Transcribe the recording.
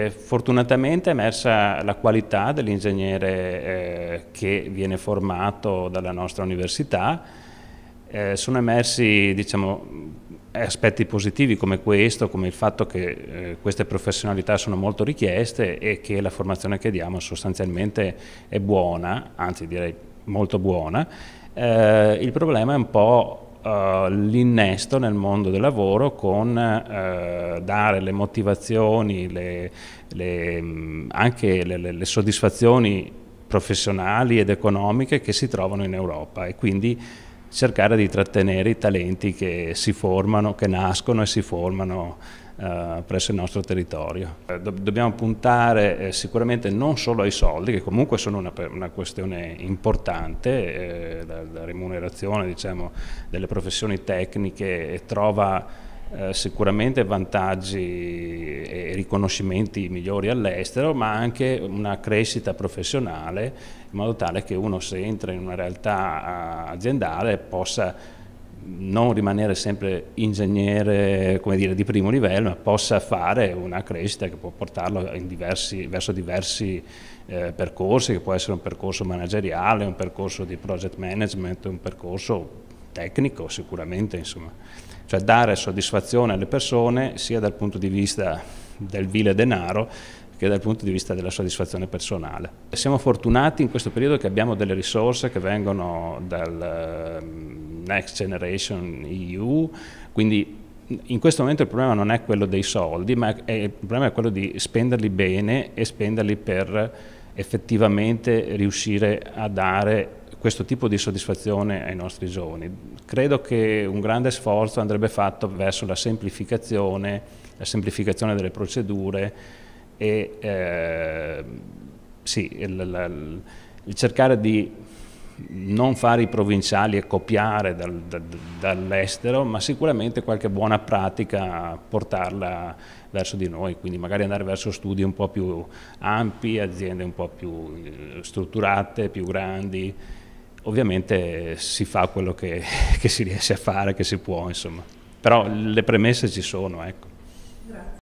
Eh, fortunatamente è emersa la qualità dell'ingegnere eh, che viene formato dalla nostra università, eh, sono emersi diciamo, aspetti positivi come questo, come il fatto che queste professionalità sono molto richieste e che la formazione che diamo sostanzialmente è buona, anzi direi molto buona. il problema è un po' Eh, l'innesto nel mondo del lavoro con eh, dare le motivazioni, le, le, mm, anche le, le soddisfazioni professionali ed economiche che si trovano in Europa e quindi cercare di trattenere i talenti che si formano, che nascono e si formano eh, presso il nostro territorio. Eh, dobbiamo puntare eh, sicuramente non solo ai soldi, che comunque sono una, una questione importante, la, la, remunerazione diciamo, delle professioni tecniche trova sicuramente vantaggi e riconoscimenti migliori all'estero, ma anche una crescita professionale in modo tale che uno se entra in una realtà ah, aziendale possa non rimanere sempre ingegnere dire, di primo livello, ma possa fare una crescita che può portarlo diversi, verso diversi eh, percorsi, che può essere un percorso manageriale, un percorso di project management, un percorso tecnico sicuramente, insomma. cioè dare soddisfazione alle persone sia dal punto di vista del vile denaro che dal punto di vista della soddisfazione personale. Siamo fortunati in questo periodo che abbiamo delle risorse che vengono dal ehm, Next Generation EU, quindi in questo momento il problema non è quello dei soldi, ma è, il problema è quello di spenderli bene e spenderli per effettivamente riuscire a dare questo tipo di soddisfazione ai nostri giovani. Credo che un grande sforzo andrebbe fatto verso la semplificazione, la semplificazione delle procedure e eh, sì, il, il, il cercare di non fare i provinciali e copiare dal, dal, dall'estero, ma sicuramente qualche buona pratica portarla verso di noi, quindi magari andare verso studi un po' più ampi, aziende un po' più eh, strutturate, più grandi. Ovviamente si fa quello che, che si riesce a fare, che si può, insomma. Però le premesse ci sono, ecco.